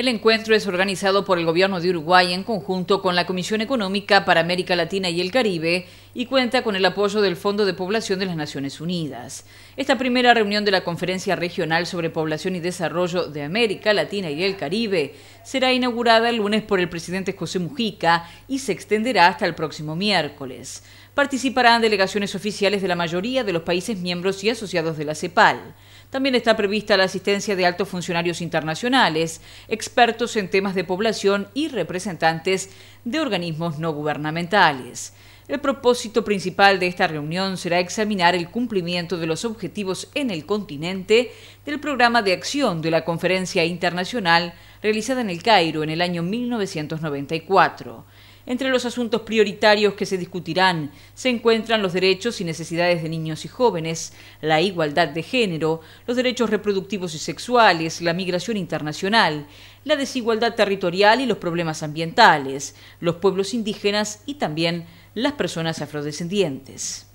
El encuentro es organizado por el Gobierno de Uruguay en conjunto con la Comisión Económica para América Latina y el Caribe y cuenta con el apoyo del Fondo de Población de las Naciones Unidas. Esta primera reunión de la Conferencia Regional sobre Población y Desarrollo de América Latina y el Caribe será inaugurada el lunes por el presidente José Mujica y se extenderá hasta el próximo miércoles. Participarán delegaciones oficiales de la mayoría de los países miembros y asociados de la CEPAL. También está prevista la asistencia de altos funcionarios internacionales, expertos en temas de población y representantes de organismos no gubernamentales. El propósito principal de esta reunión será examinar el cumplimiento de los objetivos en el continente del programa de acción de la Conferencia Internacional realizada en el Cairo en el año 1994. Entre los asuntos prioritarios que se discutirán se encuentran los derechos y necesidades de niños y jóvenes, la igualdad de género, los derechos reproductivos y sexuales, la migración internacional, la desigualdad territorial y los problemas ambientales, los pueblos indígenas y también las personas afrodescendientes.